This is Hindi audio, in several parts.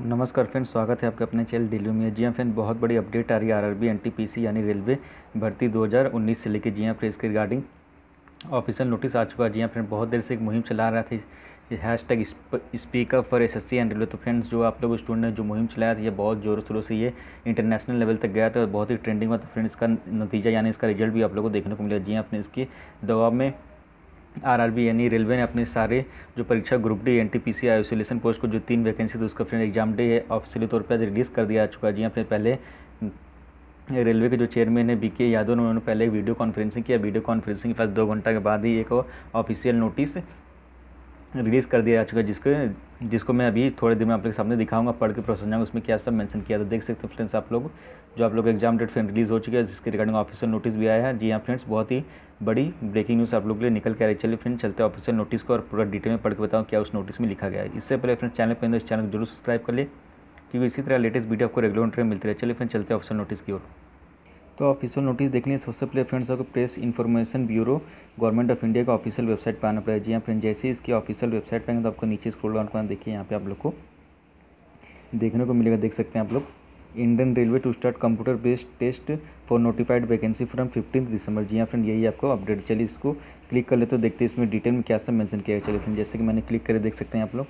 नमस्कार फ्रेंड स्वागत है आपका अपने चैनल दिल्ली में जी हाँ फ्रेंड बहुत बड़ी अपडेट आ रही है आरआरबी एनटीपीसी यानी रेलवे भर्ती 2019 से लेकर जी हाँ फिर इसके रिगार्डिंग ऑफिशियल नोटिस आ चुका है जी हाँ फ्रेंड बहुत देर से एक मुहिम चला रहा था hashtag speaker for S S C and railway तो फ्रेंड्स जो आप लोग स्टूडेंट ने जो मुहिम चलाया था ये बहुत ज़ोरों शोरों से ये इंटरनेशनल लेवल तक गया था और बहुत ही ट्रेंडिंग हुआ था फ्रेंड इसका नतीजा यानी इसका रिजल्ट भी आप लोगों को देखने को मिला जी हाँ अपने इसके दबाव में आरआरबी यानी रेलवे ने अपने सारे जो परीक्षा group D N T P C isolation post को जो तीन वैकेंसी थी उसका फिर एग्जाम डे है ऑफिशियली तौर पर आज रिलीज़ कर दिया चुका है जी हाँ, अपने पहले हम्म, रेलवे के जो चेयरमैन है बीके यादव ने उन्होंने पहले वीडियो कॉन्फ्रेंसिंग किया वीडियो कॉन्फ्रेंसिंग के पास दो घंटा के बाद ही एक ऑफिशियल नोटिस रिलीज़ कर दिया जा चुका है जिसके जिसको मैं अभी थोड़े दिन में आप लोग के सामने दिखाऊंगा पढ़ के प्रोसेस जाऊंगा उसमें क्या सब मेंशन किया था देख सकते हैं फ्रेंड्स आप लोग जो आप लोग एग्जाम डेट फ्रेंड रिलीज़ हो चुकी है जिसके रिगार्डिंग ऑफिशियल नोटिस भी आया है जी हाँ फ्रेंड्स बहुत ही बड़ी ब्रेकिंग न्यूज़ आप लोग के लिए निकल के आ रही चलिए फ्रेंड चलते ऑफिसियल ऑफिशियल नोटिस को और पूरा डिटेल में पढ़ के बताऊँ क्या उस नोटिस में लिखा गया है इससे पहले फ्रेंड्स चैनल पर इस चैनल को जरूर सब्सक्राइब कर लिए क्योंकि इसी तरह लेटेस्ट वीडियो आपको रेगुलर टाइम मिलती है चलिए फ्रेंड चलते हैं ऑफिशियल नोटिस की ओर तो ऑफिशियल नोटिस देख सबसे पहले फ्रेंड्स आपको press information bureau government of India का ऑफिशियल वेबसाइट पर आना पड़ेगा जी हाँ फ्रेंड जैसे इसकी ऑफिशियल वेबसाइट पर आएंगे तो आपको नीचे स्क्रोल डाउन करना देखिए यहाँ पे आप लोग को देखने को मिलेगा देख सकते हैं आप लोग Indian railway to start computer based test for notified vacancy from fifteen December जी हाँ फ्रेंड यही आपको अपडेट चलिए इसको क्लिक कर ले तो देखते हैं इसमें डिटेल में क्या सब मेंशन किया है चलिए फ्रेंड जैसे कि मैंने क्लिक करे देख सकते हैं आप लोग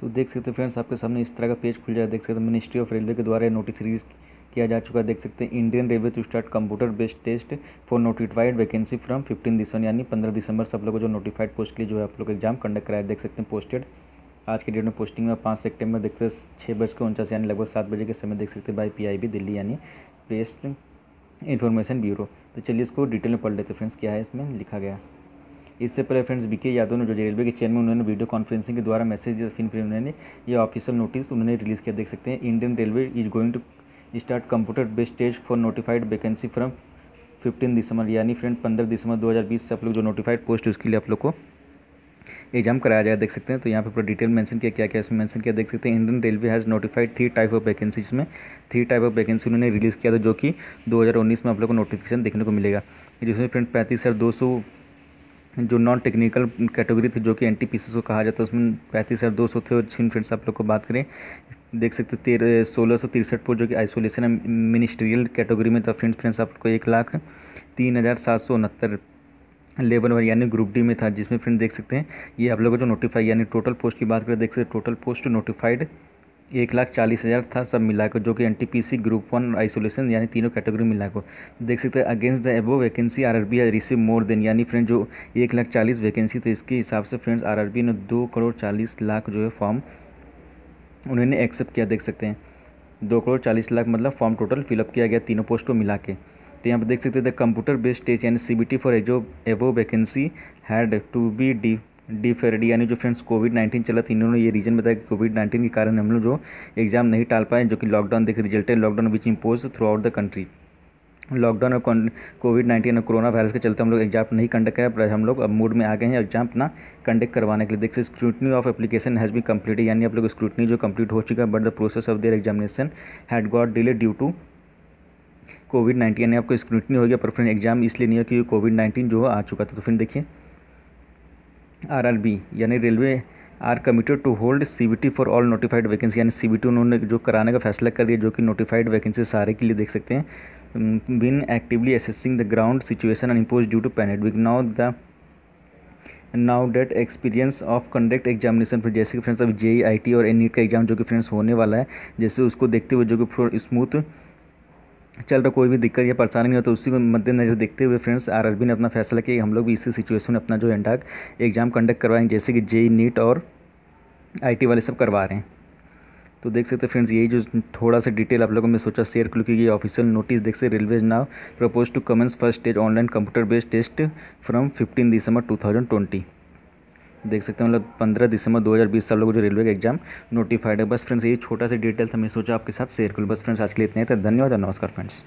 तो देख सकते हैं फ्रेंड्स आपके सामने इस तरह का पेज खुल जाए देख सकते हैं मिनिस्ट्री ऑफ रेलवे के द्वारा नोटिस रिलीज किया जा चुका है देख सकते हैं Indian railway to start computer based test for notified vacancy from fifteen December यानी पंद्रह दिसंबर से आप लोगों को जो नोटिफाइड पोस्ट के लिए जो है आप लोग एग्जाम कंडक्ट कराया देख सकते हैं पोस्टेड आज के डेट में पोस्टिंग में पाँच सेप्टेम्बर देखते हैं छः बज के उनचास यानी लगभग सात बजे के समय देख सकते हैं बाई पी दिल्ली यानी प्रेस इन्फॉर्मेशन ब्यूरो तो चलिए इसको डिटेल में पढ़ लेते फ्रेंड्स क्या है इसमें लिखा गया इससे पहले फ्रेंड्स बीके यादव ने जो रेलवे के चेयरमैन उन्होंने वीडियो कॉन्फ्रेंसिंग के द्वारा मैसेज दिया फिर फिर उन्होंने ये ऑफिशियल नोटिस उन्होंने रिलीज़ किया देख सकते हैं Indian railway is going to start computer based स्टेज for notified vacancy from fifteen December यानी फ्रेंड पंद्रह दिसंबर 2020 से आप लोग जो नोटिफाइड पोस्ट है उसके लिए आप लोग को एग्जाम कराया जाएगा देख सकते हैं तो यहाँ पे पूरा डिटेल मेंशन किया क्या क्या इसमें मेंशन किया देख सकते हैं Indian railway has notified three type of vacancy जिसमें थ्री टाइप ऑफ वैकेंसी उन्होंने रिलीज़ किया था जो कि 2019 में आप लोग को नोटिफिकेशन देखने को मिलेगा जिसमें फ्रेंड पैंतीस हज़ार दो सौ जो नॉन टेक्निकल कैटेगरी थी जो कि एन टी को कहा जाता है उसमें पैंतीस हज़ार दो सौ थे और फ्रेंड्स आप लोग को बात करें देख सकते हो तेरह सोलह सौ तिरसठ पर जो कि आइसोलेशन मिनिस्ट्रियल कैटेगरी में था फ्रेंड्स फ्रेंड्स आपको एक लाख तीन हज़ार सात सौ उनहत्तर लेवल वन यानी ग्रुप डी में था जिसमें फ्रेंड देख सकते हैं ये आप लोगों को जो नोटिफाई यानी टोटल पोस्ट की बात करें देख सकते टोटल पोस्ट नोटिफाइड एक लाख चालीस हज़ार था सब मिलाकर जो कि एनटीपीसी ग्रुप वन आइसोलेशन यानी तीनों कैटेगरी मिलाकर देख सकते हैं against the above vacancy RRB are receive more than यानी फ्रेंड जो एक लाख चालीस वैकेंसी थी इसके हिसाब से फ्रेंड्स आरआरबी ने दो करोड़ चालीस लाख जो है फॉर्म उन्होंने एक्सेप्ट किया देख सकते हैं दो करोड़ चालीस लाख मतलब फॉर्म टोटल फिलअप किया गया तीनों पोस्ट को मिला के तो यहाँ पर देख सकते हैं द कंप्यूटर बेस्ड टेस्ट यानी C B T for as above vacancy had to be deferred यानी जो फ्रेंड्स कोविड नाइन्टीन चला था इन्होंने ये रीजन बताया कि कोविड नाइन्टीन के कारण हम लोग जो एग्ज़ाम नहीं टाल पाए जो कि लॉकडाउन देख है lockdown which impose throughout the country lockdown और कोविड नाइन्टीन और कोरोना वायरस के चलते हम लोग एग्जाम नहीं कंडक्ट कर हम लोग अब मूड में आ गए हैं एग्जाम अपना कंडक्ट करवाने के लिए देखिए scrutiny of application has be completed यानी आप लोग स्क्रूटनी जो कंप्लीट हो चुका है but the process of their examination had got delay due to COVID nineteen यानी आपको स्क्रूटनी हो गया पर फिर एग्जाम इसलिए नहीं हो क्योंकि कोविड नाइन्टीन जो आ चुका था तो फिर देखिए आर आर बी यानी railway are committed to hold C B T for all notified vacancy यानी सी बी टी उन्होंने जो कराने का फैसला कर दिया जो कि नोटिफाइड वैकेंसी सारे के लिए देख सकते हैं been actively assessing the ground situation and imposed due to pandemic. Now the now date experience of conduct examination फिर जैसे कि फ्रेंड्स अभी जे आई टी और एन नीट का एग्जाम जो कि फ्रेंड्स होने वाला है जैसे उसको देखते हुए जो कि स्मूथ चल रहा कोई भी दिक्कत या परेशानी नहीं हो तो उसी को मद्देनजर देखते हुए फ्रेंड्स आर बी ने अपना फैसला किया कि हम लोग भी इसी सिचुएशन में अपना जो एंडाक एग्ज़ाम कंडक्ट करवाएँ जैसे कि जे नीट e e और टी वाले सब करवा रहे हैं तो देख सकते हैं फ्रेंड्स यही जो थोड़ा सा डिटेल आप लोगों में सोचा शेयर कर की ऑफिशियल नोटिस देख सकते railway now propose to commence first stage online computer based test from fifteen December two thousand twenty देख सकते हैं मतलब पंद्रह दिसंबर 2020 साल लोग जो रेलवे का एग्जाम नोटिफाइड है बस फ्रेंड्स ये छोटा सा डिटेल था मैं सोचा आपके साथ शेयर करूँ बस फ्रेंड्स आज के लिए इतने ही धन्यवाद नमस्कार फ्रेंड्स